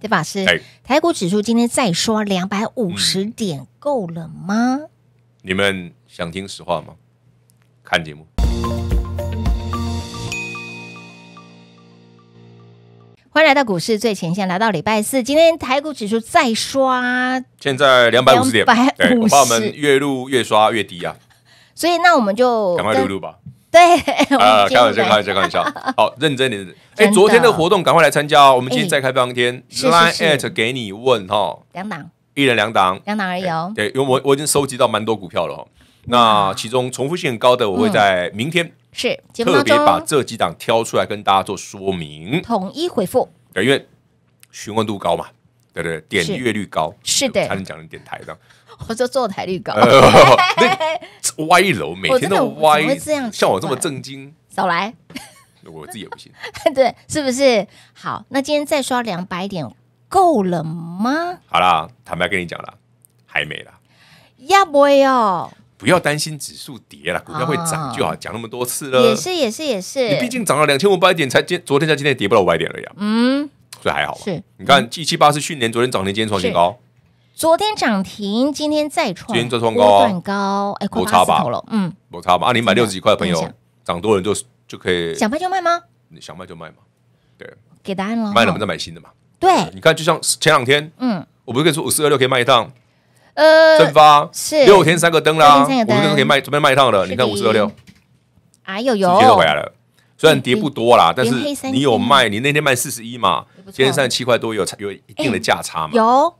对吧？是。台股指数今天再刷两百五十点够了吗？你们想听实话吗？看节目。欢迎来到股市最前线，来到礼拜四，今天台股指数再刷，现在两百五十点。对，我怕我们月入越刷越低啊。所以那我们就赶快录录吧。对，啊，开玩笑，开玩笑，开玩笑，好，认真点。哎，昨天的活动，赶快来参加哦。我们今天再开一天，line at 给你问哈，两档，一人两档，两档而已哦。对，因为我我已经收集到蛮多股票了，那其中重复性很高的，我会在明天是特别把这几档挑出来跟大家做说明，统一回复。对，因为询问度高嘛。对对，点月率高是的，才能讲你点台的。我说坐台率高，歪楼每天都歪，像我这么正经，少来。我自己也不信，对，是不是？好，那今天再刷两百点够了吗？好啦，坦白跟你讲了，还没了。要不要？不要担心指数跌了，股票会涨就好。讲那么多次了，也是也是也是。你毕竟涨了两千五百点，才今昨天才今天跌不到五百点了呀。嗯。以还好吧？是，你看 G 七八是去年昨天涨停，今天创新高。昨天涨停，今天再创，今天再创高，段高，哎，过差吧嗯，不差吧。啊，你买六十几块的朋友，涨多了就就可以想卖就卖吗？你想卖就卖嘛，对。给答案了，卖了我们再买新的嘛。对，你看，就像前两天，嗯，我不是跟你说五四二六可以卖一趟，呃，蒸发是六天三个灯啦，五十二六可以卖准备卖一趟了。你看五四二六，哎呦呦，回来了。虽然跌不多啦，但是你有卖，你那天卖四十一嘛，今天三十七块多有有一定的价差嘛。有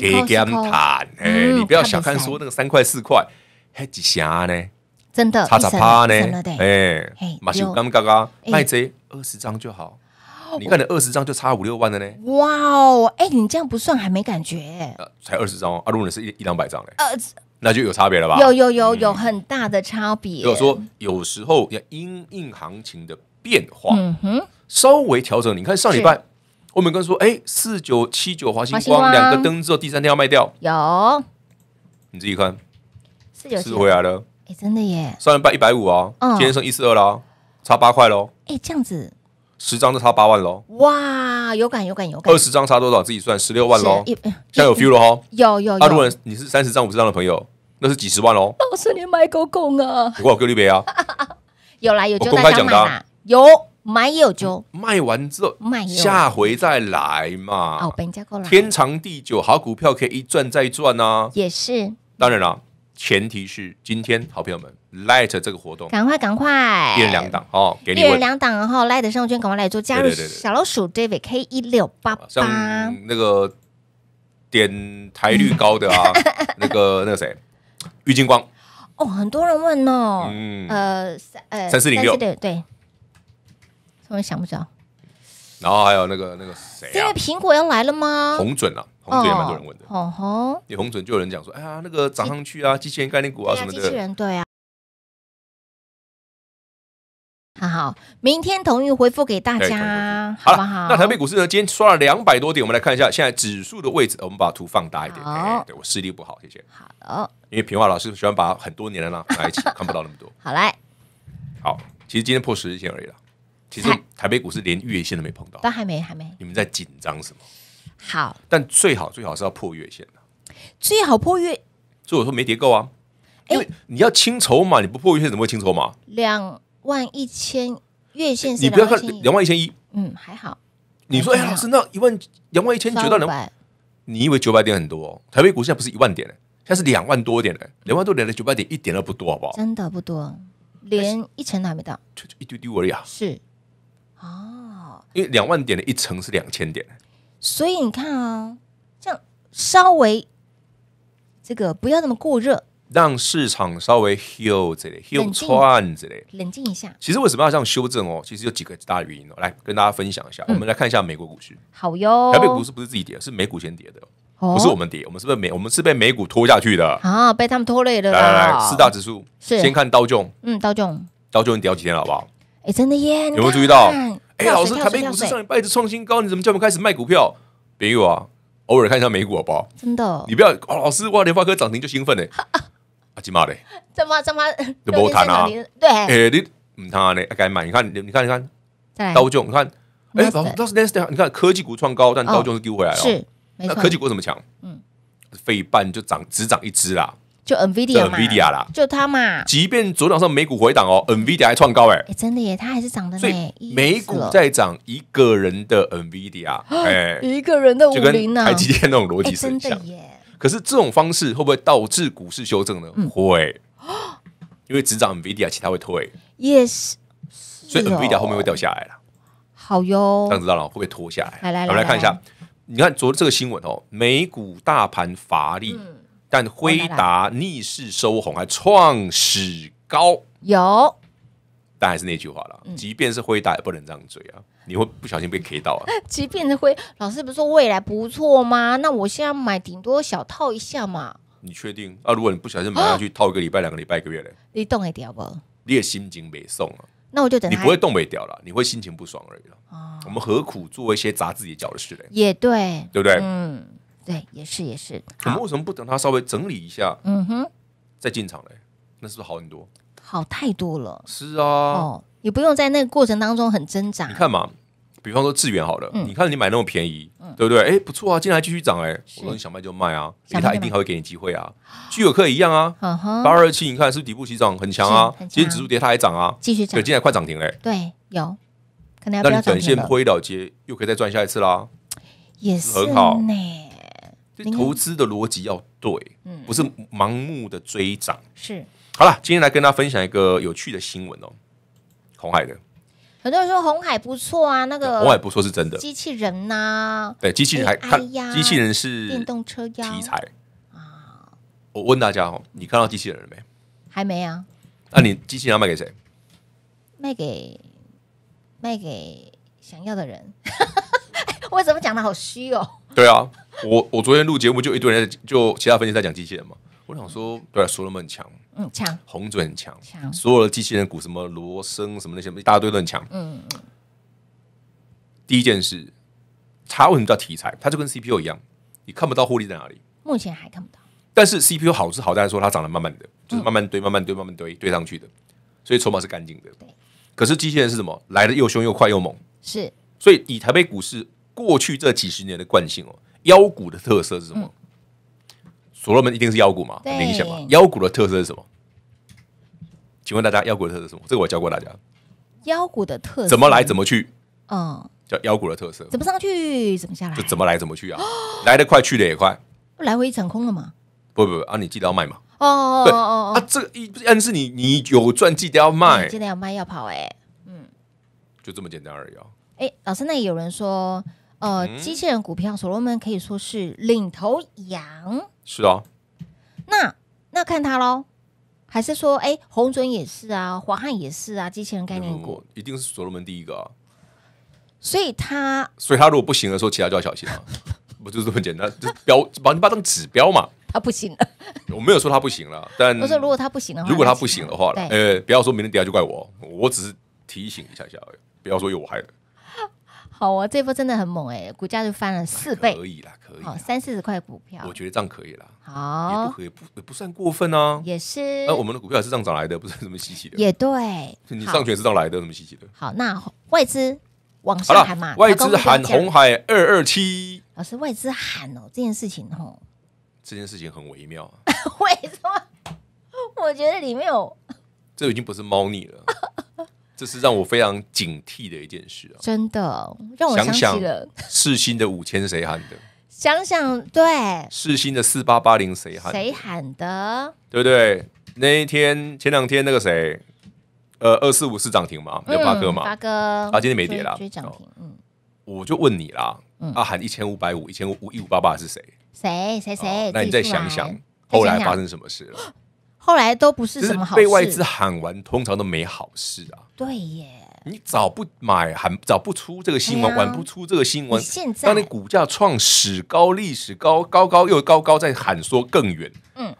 给们谈，哎，你不要小看说那个三块四块，嘿几箱呢？真的，擦擦趴呢？哎，马修刚刚卖贼二十张就好，你看你二十张就差五六万的呢。哇哦，哎，你这样不算还没感觉？呃，才二十张啊，如果你是一一两百张嘞，呃。那就有差别了吧？有有有有很大的差别。有说有时候要因应行情的变化，嗯哼，稍微调整。你看上礼拜，我们刚说，哎，四九七九华星光两个灯之后，第三天要卖掉。有，你自己看，四九是回来了。哎，真的耶！上礼拜一百五啊，今天剩一四二啦，差八块喽。哎，这样子。十张就差八万喽！哇，有感有感有感！二十张差多少自己算，十六万喽！现在有 feel 哈吼，有有有！如果你是三十张五十张的朋友，那是几十万喽！老师，你买够空啊！不过我够级别啊！有来有就，公开讲的有买有就，卖完之后下回再来嘛！哦，人家过来，天长地久，好股票可以一赚再赚呐！也是，当然了。前提是今天，好朋友们，Light 这个活动，赶快赶快，一人两档哦，给一人两档，然后 Light 生活圈，赶快来做加入，小老鼠 David K 一六八八，那个点台率高的啊，那个那个谁，郁金光，哦，很多人问哦，呃三呃三四零六对对，我然想不着。然后还有那个那个谁啊？因为苹果要来了吗？红准啊，红准也蛮多人问的。哦吼，你红准就有人讲说，哎呀，那个涨上去啊，机器人概念股啊什么的。机器人对啊。很好，明天同意回复给大家，好不好？那台北股市呢？今天刷了两百多点，我们来看一下现在指数的位置。我们把图放大一点。哦，对我视力不好，谢谢。好因为平华老师喜欢把很多年了，那一起，看不到那么多。好来，好，其实今天破十日线而已了。其实台北股市连月线都没碰到，都还没还没。你们在紧张什么？好。但最好最好是要破月线最好破月。所以我说没跌够啊，因为你要清筹嘛，你不破月线怎么会清筹嘛？两万一千月线是两万一千，一，嗯，还好。你说，哎，老师，那一万两万一千九到百，你以为九百点很多？台北股现在不是一万点嘞，现在是两万多点嘞，两万多点的九百点一点都不多，好不好？真的不多，连一成都还没到，就一丢丢而已啊，是。哦，因为两万点的一层是两千点，所以你看啊，这样稍微这个不要那么过热，让市场稍微 heal 这里 heal 串这里，冷静一下。其实为什么要这样修正哦？其实有几个大原因哦，来跟大家分享一下。我们来看一下美国股市，好哟。台北股市不是自己跌，是美股先跌的，不是我们跌，我们是不是美？我们是被美股拖下去的啊，被他们拖累了。来来，四大指数，先看刀琼，嗯，刀琼，刀琼跌了几天了，好不好？哎，真的耶！有没有注意到？哎，老师，台北股市上礼拜一直创新高，你怎么叫我们开始卖股票？别有啊，偶尔看一下美股好不好？真的，你不要哦，老师哇，联发科涨停就兴奋呢。阿基玛嘞，怎么怎么，就不要谈啊，对，哎你唔谈嘞，该买你看你看你看，刀就你看，哎老师，那你看科技股创高，但刀就是丢回来了，是，那科技股怎么强？嗯，废半就涨，只涨一只啦。就 Nvidia 啦，就他嘛。即便昨早上美股回档哦，Nvidia 还创高哎。哎，真的耶，他还是涨的。所美股在涨，一个人的 Nvidia，哎，一个人的，零呢，台积电那种逻辑很像耶。可是这种方式会不会导致股市修正呢？会，因为只涨 Nvidia，其他会退。Yes。所以 Nvidia 后面会掉下来了。好哟，这样子道了会不会拖下来？来来来，我们来看一下。你看昨天这个新闻哦，美股大盘乏力。但辉达逆势收红，还创史高。有，但还是那句话了，即便是辉达也不能这样追啊！你会不小心被 K 到啊！即便是辉老师不是说未来不错吗？那我现在买顶多小套一下嘛。你确定？啊，如果你不小心买下去套一个礼拜、两个礼拜、一个月嘞，你动一好不？你也心情没送啊？那我就等你不会动没掉了，你会心情不爽而已了。哦，我们何苦做一些砸自己脚的事嘞？也对，对不对？嗯。对，也是也是。我们为什么不等它稍微整理一下，嗯哼，再进场嘞？那是不是好很多？好太多了。是啊，哦，也不用在那个过程当中很挣扎。你看嘛，比方说智源好了，你看你买那么便宜，对不对？哎，不错啊，进来继续涨哎，我说你想卖就卖啊，它一定还会给你机会啊。巨有客也一样啊，八二二七，你看是不是底部起涨很强啊？今天指数跌它还涨啊，继续涨，对，今天快涨停嘞。对，有可能你等线破一了结，又可以再赚下一次啦。也是很好呢。投资的逻辑要对，嗯，不是盲目的追涨。是，好了，今天来跟大家分享一个有趣的新闻哦，红海的。很多人说红海不错啊，那个红海不错是真的。机器人呐，对，机器人，还呀，机器人是电动车呀题材啊。我问大家哦，你看到机器人了没？还没啊。那你机器人要卖给谁？卖给卖给想要的人。我怎么讲的好虚哦？对啊。我我昨天录节目就一堆人，就其他分析在讲机器人嘛。我想说，对，说他们很强，嗯，强，红准强，强。所有的机器人股，什么罗森什么那些，大家都很强，嗯。第一件事，它为什么叫题材？它就跟 CPU 一样，你看不到获利在哪里，目前还看不到。但是 CPU 好是好，在是说它长得慢慢的，就是慢慢堆、慢慢堆、慢慢堆堆上去的，所以筹码是干净的。可是机器人是什么？来的又凶又快又猛。是。所以以台北股市过去这几十年的惯性哦。腰股的特色是什么？所罗门一定是腰股嘛？明显嘛？腰股的特色是什么？请问大家，腰股的特色是什么？这个我教过大家。腰股的特色怎么来怎么去？嗯，叫腰股的特色怎么上去怎么下来？怎么来怎么去啊？来的快去的也快，不来回一场空了吗？不不不啊！你记得要卖嘛？哦，哦哦啊，这个暗示你，你有赚记得要卖，记得要卖要跑哎，嗯，就这么简单而已啊！哎，老师，那有人说。呃，机器人股票，所罗门可以说是领头羊。是啊，那那看他喽，还是说，哎，红准也是啊，华汉也是啊，机器人概念股一定是所罗门第一个啊。所以，他所以，他如果不行的时候，其他就要小心了。不就是这么简单？就标把你把它当指标嘛。他不行了，我没有说他不行了，但我说如果他不行的话，如果他不行的话，呃，不要说明天底下就怪我，我只是提醒一下下而已，不要说有我害的。好啊，这波真的很猛哎，股价就翻了四倍可以啦，可以，三四十块股票，我觉得这样可以了，好，可以不也不算过分哦，也是。那我们的股票是样涨来的，不是什么稀奇的，也对，你上权是样来的，什么稀奇的？好，那外资，往上喊嘛？外资喊红海二二七，老师，外资喊哦，这件事情吼，这件事情很微妙，为什么？我觉得里面有，这已经不是猫腻了。这是让我非常警惕的一件事啊！真的让我想起了世新的五千谁喊的？想想对，世新的四八八零谁喊？谁喊的？对不对？那一天，前两天那个谁，呃，二四五是涨停嘛？有八哥嘛？八哥，啊，今天没跌了，涨停。嗯，我就问你啦，啊，喊一千五百五，一千五五一五八八是谁？谁谁谁？那你再想想，后来发生什么事了？后来都不是什么好事。被外资喊完，通常都没好事啊。对耶。你找不买喊，找不出这个新闻，玩不出这个新闻。现在，当你股价创史高、历史高、高高又高高，在喊说更远。嗯。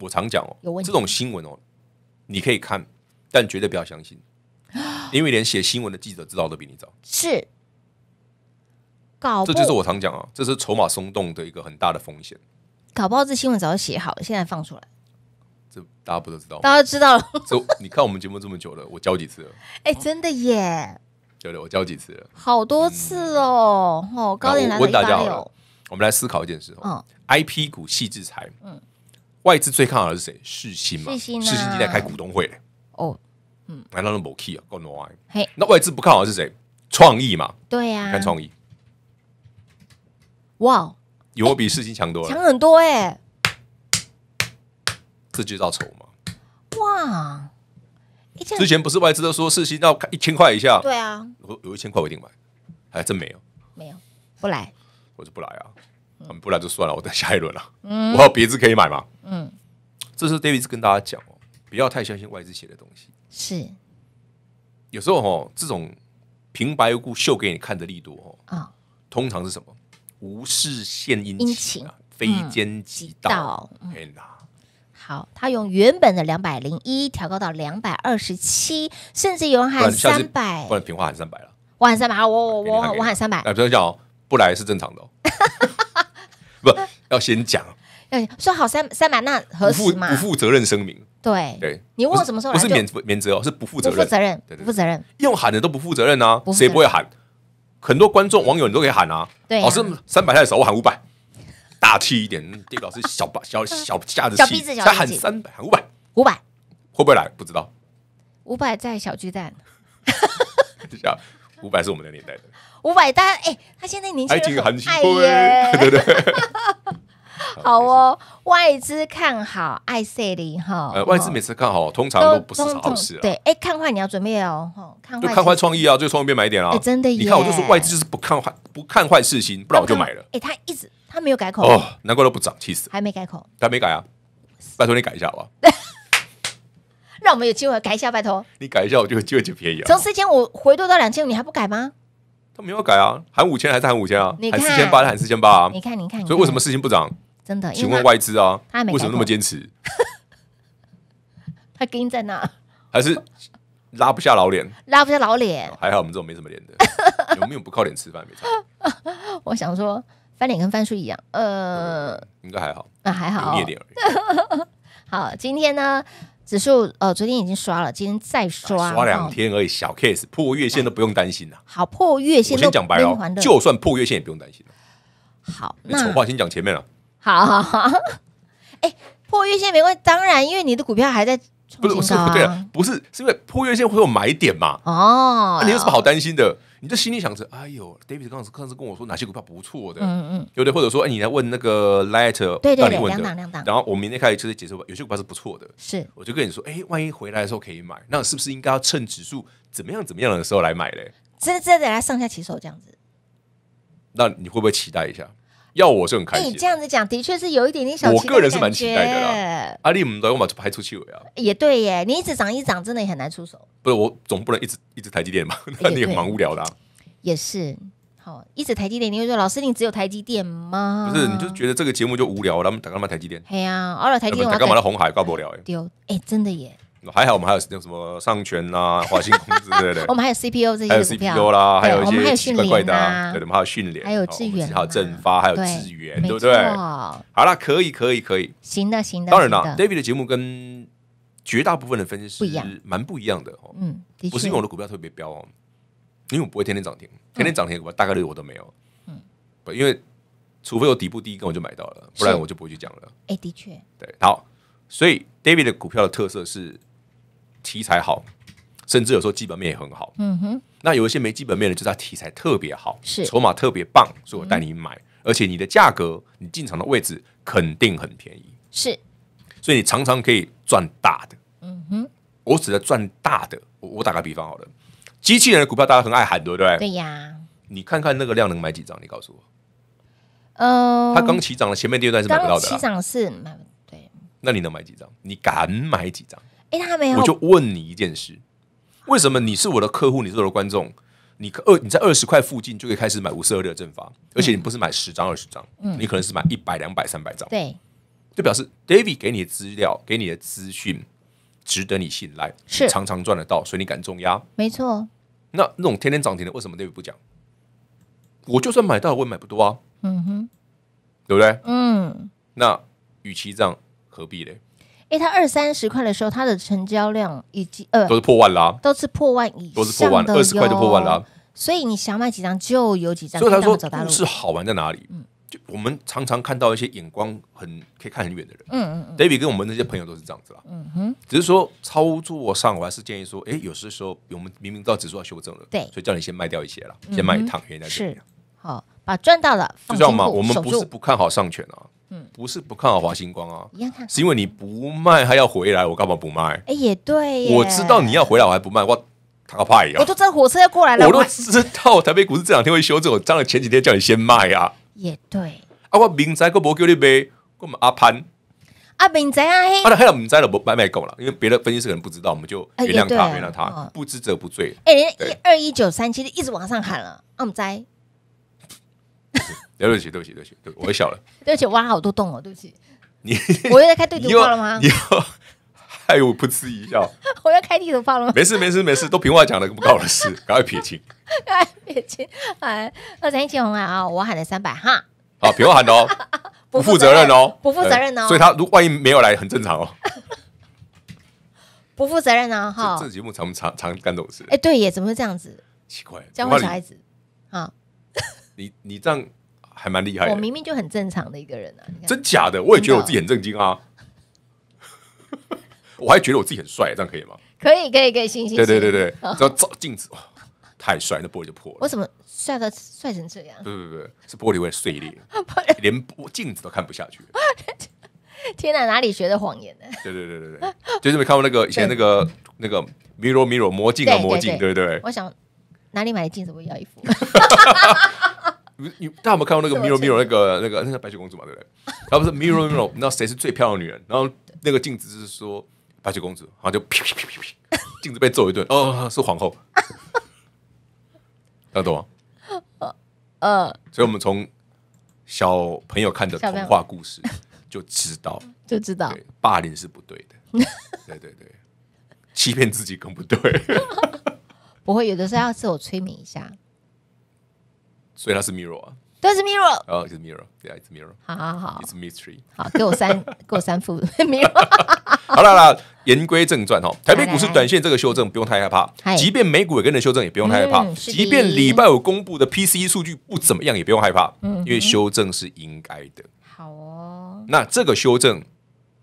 我常讲哦，这种新闻哦，你可以看，但绝对不要相信，因为连写新闻的记者知道都比你早。是。搞，这就是我常讲啊，这是筹码松动的一个很大的风险。搞不好这新闻早就写好了，现在放出来，这大家不都知道？大家知道了。这你看我们节目这么久了，我教几次了？哎，真的耶！对对，我教几次了？好多次哦哦，高点来问大家好了。我们来思考一件事哦。i P 股细制裁，嗯，外资最看好的是谁？世新嘛？世新世新集在开股东会嘞。哦，嗯，难道弄某 key 啊，no 嘿，那外资不看好的是谁？创意嘛？对呀，看创意。哇！有我比四星强多了，强很多哎！这就到丑吗？哇，之前不是外资都说四星看一千块以下？对啊，有有一千块我一定买，还真没有，没有不来，我就不来啊，不来就算了，我等下一轮了。嗯，我有别字可以买吗？嗯，这是 David 跟大家讲哦，不要太相信外资写的东西，是有时候哦，这种平白无故秀给你看的力度哦，啊，通常是什么？无事献殷殷勤，非奸即盗。哎呀，好，他用原本的两百零一调高到两百二十七，甚至有人喊三百，不然平话喊三百了，我喊三百，我我我我喊三百。哎，不要叫，不来是正常的。不要先讲，要说好三三百那何负不负责任声明？对对，你问我什么时候来？不是免免责哦，是不负责任，不负责任，不负责任，用喊的都不负责任呐，谁不会喊？很多观众、网友，你都可以喊啊！老师三百的时候，我喊五百，大气一点。个老师小把小小加子气，才喊三百，喊五百，五百会不会来？不知道。五百在小巨蛋，哈哈！五百是我们的年代的。五百单哎，他现在年纪还很轻，对不对？好哦，外资看好爱瑟里哈。呃，外资每次看好，通常都不是好事。对，哎，看坏你要准备哦，哈，看坏创意啊，就从那边买点啊。真的，你看我就说外资就是不看坏，不看坏事情，不然我就买了。哎，他一直他没有改口哦，难怪都不涨，气死。还没改口，他没改啊。拜托你改一下吧，让我们有机会改一下。拜托，你改一下，我就有机会捡便宜。从四千五回落到两千五，你还不改吗？他没有改啊，喊五千还是喊五千啊？喊四千八还是喊四千八啊？你看，你看，所以为什么事情不涨？请问外资啊，他为什么那么坚持？他跟在那，还是拉不下老脸？拉不下老脸，还好我们这种没什么脸的，有没有不靠脸吃饭？我想说翻脸跟翻书一样，呃，应该还好，那还好，捏脸而已。好，今天呢指数呃，昨天已经刷了，今天再刷，刷两天而已，小 case，破月线都不用担心了。好，破月线我先讲白了，就算破月线也不用担心。好，那丑话先讲前面了。好，好好，哎，破月线没关系，当然，因为你的股票还在创新高。对啊，不是，是因为破月线会有买点嘛。哦，你有什么好担心的？你就心里想着，哎呦，David 刚老刚老跟我说哪些股票不错的，嗯嗯，有的或者说，哎，你来问那个 Light，对对对，两档两档。然后我明天开始就是解说，有些股票是不错的，是，我就跟你说，哎，万一回来的时候可以买，那是不是应该要趁指数怎么样怎么样的时候来买嘞？这这得来上下起手这样子。那你会不会期待一下？要我就很开心。你这样子讲，的确是有一点点小。我个人是蛮期待的啦。阿力，我们我要把拍出去了呀。也对耶，你一直涨一涨，真的也很难出手。不是，我总不能一直一直台积电嘛，那你也蛮无聊的。也是，好，一直台积电，你会说，老师你只有台积电吗？不是，你就觉得这个节目就无聊，咱们打嘛干嘛台积电？哎呀，熬了台积电，我们干嘛那红海够不聊哎。丢哎，真的耶。还好，我们还有那什么上权啊、华鑫公司之类的。我们还有 CPU 这些。还有 CPU 啦，还有一些怪怪的。对，我们还有训练。还有志还有正发，还有资源，对不对？好了，可以，可以，可以。行的，行的。当然了，David 的节目跟绝大部分的分析师是蛮不一样的。嗯，不是因为我的股票特别彪哦，因为我不会天天涨停，天天涨停，我大概率我都没有。嗯，不，因为除非我底部第一根我就买到了，不然我就不会去讲了。哎，的确。对，好，所以 David 的股票的特色是。题材好，甚至有时候基本面也很好。嗯哼，那有一些没基本面的，就是它题材特别好，是筹码特别棒，所以我带你买，而且你的价格，你进场的位置肯定很便宜。是，所以你常常可以赚大的。嗯哼，我只在赚大的。我我打个比方好了，机器人的股票大家很爱喊，对不对？对呀。你看看那个量能买几张？你告诉我。嗯。它刚起涨了，前面第二段是买不到的。起涨是买对。那你能买几张？你敢买几张？我就问你一件事：为什么你是我的客户，你是我的观众，你二你在二十块附近就可以开始买五十二的正发，而且你不是买十张二十张，你可能是买一百两百三百张，对，就表示 David 给你的资料给你的资讯值得你信赖，是常常赚得到，所以你敢重压，没错。那那种天天涨停的，为什么 David 不讲？我就算买到，我也买不多啊，嗯哼，对不对？嗯，那与其这样，何必嘞？哎，它二三十块的时候，它的成交量已经呃都是破万啦，都是破万以破万，二十块就破万啦，所以你想买几张就有几张。所以他说不是好玩在哪里？嗯，就我们常常看到一些眼光很可以看很远的人，嗯嗯，David 跟我们那些朋友都是这样子啦，嗯哼。只是说操作上，我还是建议说，哎，有些时候我们明明知道指数要修正了，对，所以叫你先卖掉一些了，先卖一趟，原来是好，把赚到了，就这样嘛。我们不是不看好上权啊。不是不看好华星光啊，一样看，是因为你不卖，还要回来，我干嘛不卖？哎，也对我知道你要回来我还不卖，我他个屁呀！我就坐火车要过来了，我都知道台北股市这两天会修正，我当然前几天叫你先卖啊，也对。啊，我明仔够不叫你买，我们阿潘，阿明仔啊嘿，啊，那黑了，明灾了不买卖够了，因为别的分析师可能不知道，我们就原谅他，原谅他，不知者不罪。哎，一二一九三其实一直往上喊了，阿明灾。对不起，对不起，对不起，我笑 了。对不起，挖了好多洞哦，对不起。你，我又在开地图 炮了吗？又，害我噗嗤一笑。我要开地图炮了吗？没事，没事，没事，都平话讲了，不搞的事，赶快撇清，赶快撇清。哎，二三一七红海啊，我喊的三百哈。好，平话喊的哦，不负责任哦，不负责任哦。所以他如万一没有来，很正常哦。不负责任呢？哈，这节目常常常干这种事。哎，对耶，怎么会这样子？奇怪，教坏小孩子啊。你你这样还蛮厉害，我明明就很正常的一个人啊。真假的，我也觉得我自己很正经啊。我还觉得我自己很帅，这样可以吗？可以可以可以，星星。对对对对，然要照镜子，太帅，那玻璃就破了。我怎么帅的帅成这样？对对对，是玻璃会碎裂，连镜子都看不下去。天哪，哪里学的谎言呢？对对对对对，就是没看过那个以前那个那个 mirror mirror 魔镜啊魔镜，对不对？我想哪里买的镜子，我要一副。你大家有没有看过那个 Mirror Mirror 那个那个那个白雪公主嘛？对不对？他不是 Mirror Mirror，那谁是最漂亮的女人？然后那个镜子是说白雪公主，然后就镜子被揍一顿。哦，是皇后。大家懂吗？嗯。所以，我们从小朋友看的童话故事 就知道，就知道霸凌是不对的。对对对，欺骗自己更不对。不会，有的时候要自我催眠一下。所以它是 mirror 啊，都是 mirror，然后是 mirror，对啊，是 mirror。好好好，i t s mystery。好，给我三，给我三副 mirror。好了啦，言归正传哈，台北股市短线这个修正不用太害怕，即便美股也跟着修正也不用太害怕，即便礼拜五公布的 PC e 数据不怎么样也不用害怕，因为修正是应该的。好哦，那这个修正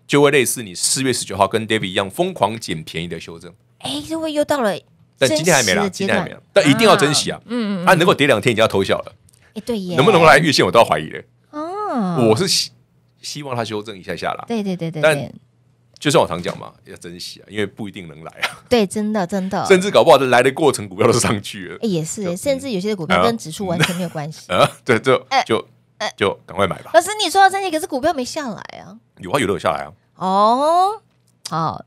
就会类似你四月十九号跟 David 一样疯狂捡便宜的修正。哎，就会又到了。但今天还没啦，今天还没了。但一定要珍惜啊！嗯嗯啊，能够跌两天，已经要偷笑了。哎对耶，能不能来月线，我都要怀疑了。哦，我是希希望他修正一下下啦。对对对对，但就像我常讲嘛，要珍惜啊，因为不一定能来啊。对，真的真的，甚至搞不好在来的过程，股票都上去了。也是，甚至有些股票跟指数完全没有关系啊。对，就就就赶快买吧。老师，你说到珍惜，可是股票没下来啊。有啊，有的有下来啊。哦，好。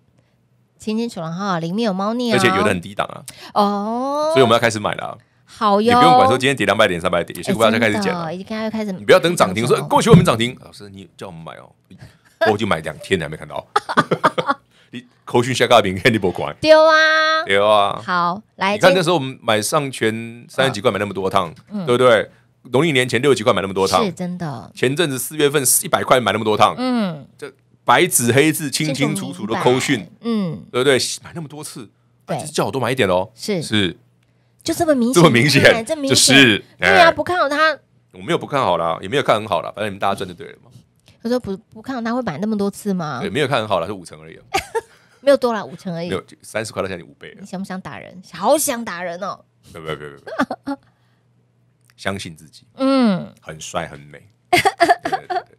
听清楚了哈，里面有猫腻哦，而且有的很低档啊，哦，所以我们要开始买了，好哟，也不用管说今天跌两百点、三百点，有些股票开始减了，已经开始，你不要等涨停说过去我们涨停，老师你叫我们买哦，我就买两天，你还没看到，你口讯下搞，饼，你不管，丢啊丢啊，好，来，你看那时候我们买上全三十几块买那么多趟，对不对？农历年前六几块买那么多趟，是真的，前阵子四月份一百块买那么多趟，嗯，这。白纸黑字，清清楚楚的扣讯，嗯，对不对？买那么多次，对，叫我多买一点喽，是是，就这么明这么明显，这明就是对啊，不看好他，我没有不看好啦，也没有看很好啦，反正你们大家赚就对了嘛。我说不不看好他会买那么多次吗？对，没有看很好了，是 五成而已，没有多了五成而已，有三十块都将近五倍了。你想不想打人？好想打人哦！不要不要不要！相信自己，嗯，很帅很美。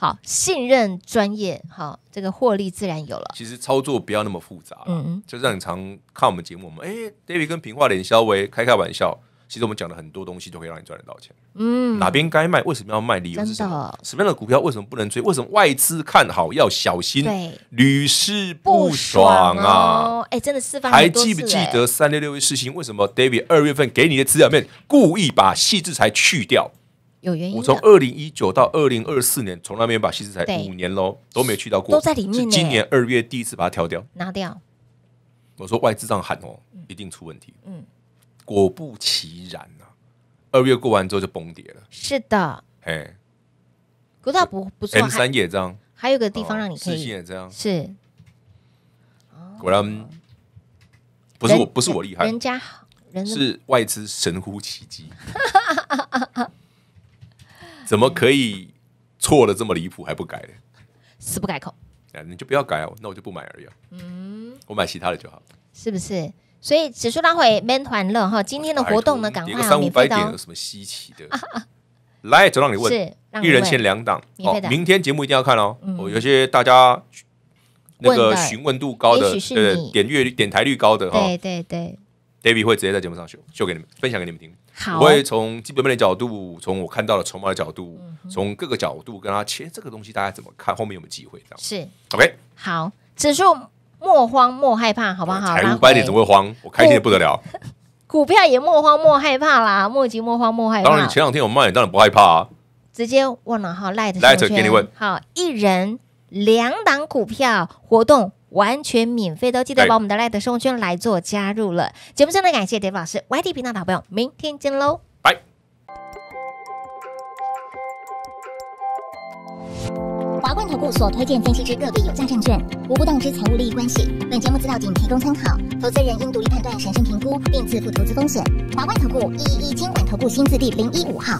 好，信任专业，好，这个获利自然有了。其实操作不要那么复杂，嗯，就是你常看我们节目，我们哎，David 跟平化连肖维开开玩笑，其实我们讲了很多东西，都可以让你赚得到钱，嗯，哪边该卖，为什么要卖，理由是什么样的股票，为什么不能追，为什么外资看好要小心，对，屡试不爽啊，哎，真的是方还记不记得三六六一事情？为什么 David 二月份给你的资料面故意把细志裁去掉？有原因。我从二零一九到二零二四年，从来没有把西斯才五年喽，都没去到过。都在里面。今年二月第一次把它调掉。拿掉。我说外资这样喊哦，一定出问题。嗯。果不其然呐，二月过完之后就崩跌了。是的。哎。股票不不错。m 三也这样。还有个地方让你可以。也这样。是。果然。不是我，不是我厉害。人家好，人是外资神乎其技。怎么可以错的这么离谱还不改呢？死不改口。哎，你就不要改哦，那我就不买而已。嗯，我买其他的就好是不是？所以指数拉回 n 环了哈。今天的活动呢，赶快啊！三百点有什么稀奇的？来，就让你问，一人限两档。明天节目一定要看哦。我有些大家那个询问度高的，对点阅率、点台率高的，对对对，David 会直接在节目上秀秀给你们，分享给你们听。我会从基本面的角度，从我看到的筹码的角度，从各个角度跟他切这个东西，大家怎么看？后面有没有机会？这样是 OK。好，指数莫慌莫害怕，好不好？买入百点怎么会慌？我开心的不得了。股票也莫慌莫害怕啦，莫急莫慌莫害怕。当然，前两天我卖你，当然不害怕。啊。直接我然后赖的赖着给你问。好，一人两档股票活动。完全免费都记得把我们的 Lite 生活圈来做加入了。节目真的感谢田老师，YT 频道的好朋友，明天见喽，拜。华冠投顾所推荐分析之个别有价证券，无不当之财务利益关系。本节目资料仅提供参考，投资人应独立判断、审慎评估，并自负投资风险。华冠投顾一一一监管投顾新字第零一五号。